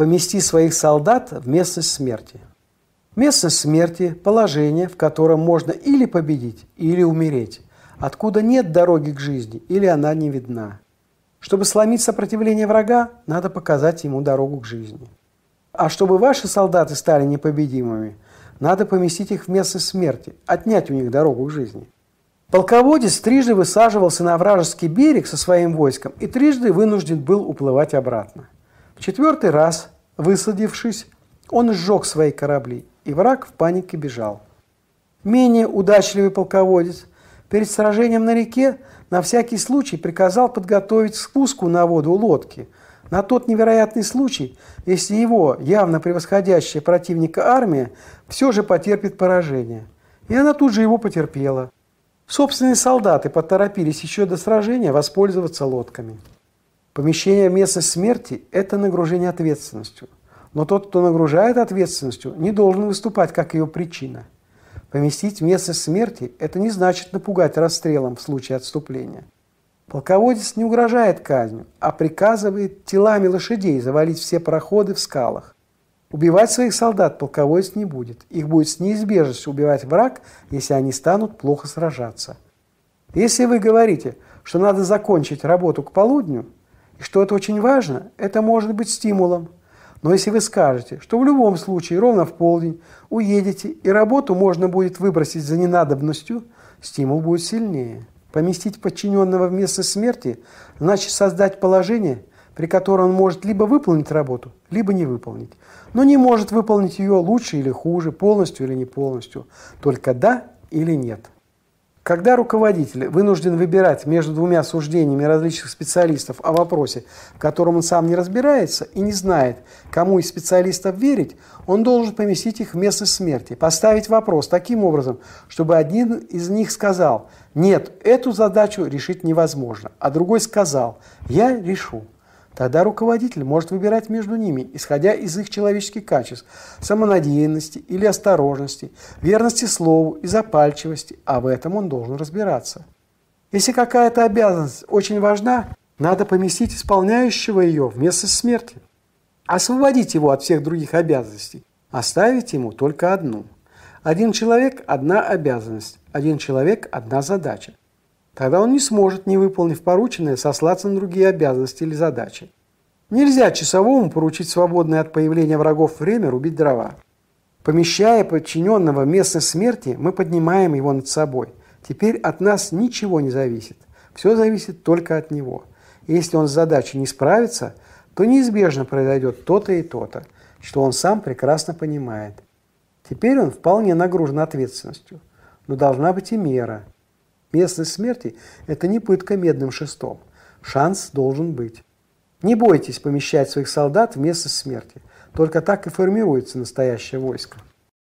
помести своих солдат в местность смерти. Местность смерти – положение, в котором можно или победить, или умереть, откуда нет дороги к жизни, или она не видна. Чтобы сломить сопротивление врага, надо показать ему дорогу к жизни. А чтобы ваши солдаты стали непобедимыми, надо поместить их в местность смерти, отнять у них дорогу к жизни. Полководец трижды высаживался на вражеский берег со своим войском и трижды вынужден был уплывать обратно. В четвертый раз Высадившись, он сжег свои корабли, и враг в панике бежал. Менее удачливый полководец перед сражением на реке на всякий случай приказал подготовить спуску на воду лодки – на тот невероятный случай, если его явно превосходящая противника армия все же потерпит поражение. И она тут же его потерпела. Собственные солдаты поторопились еще до сражения воспользоваться лодками. Помещение в местность смерти – это нагружение ответственностью – но тот, кто нагружает ответственностью, не должен выступать как ее причина. Поместить место смерти – это не значит напугать расстрелом в случае отступления. Полководец не угрожает казнью, а приказывает телами лошадей завалить все проходы в скалах. Убивать своих солдат полководец не будет. Их будет с неизбежностью убивать враг, если они станут плохо сражаться. Если вы говорите, что надо закончить работу к полудню, и что это очень важно, это может быть стимулом – но если вы скажете, что в любом случае ровно в полдень уедете и работу можно будет выбросить за ненадобностью, стимул будет сильнее. Поместить подчиненного вместо смерти значит создать положение, при котором он может либо выполнить работу, либо не выполнить. Но не может выполнить ее лучше или хуже, полностью или не полностью. Только да или нет. Когда руководитель вынужден выбирать между двумя суждениями различных специалистов о вопросе, в котором он сам не разбирается и не знает, кому из специалистов верить, он должен поместить их в место смерти, поставить вопрос таким образом, чтобы один из них сказал «нет, эту задачу решить невозможно», а другой сказал «я решу». Тогда руководитель может выбирать между ними, исходя из их человеческих качеств, самонадеянности или осторожности, верности слову и запальчивости, а в этом он должен разбираться. Если какая-то обязанность очень важна, надо поместить исполняющего ее вместо смерти, освободить его от всех других обязанностей, оставить ему только одну. Один человек – одна обязанность, один человек – одна задача. Тогда он не сможет, не выполнив порученное, сослаться на другие обязанности или задачи. Нельзя часовому поручить свободное от появления врагов время рубить дрова. Помещая подчиненного в смерти, мы поднимаем его над собой. Теперь от нас ничего не зависит. Все зависит только от него. если он с задачей не справится, то неизбежно произойдет то-то и то-то, что он сам прекрасно понимает. Теперь он вполне нагружен ответственностью. Но должна быть и мера – Местность смерти – это не пытка медным шестом. Шанс должен быть. Не бойтесь помещать своих солдат в местность смерти. Только так и формируется настоящее войско.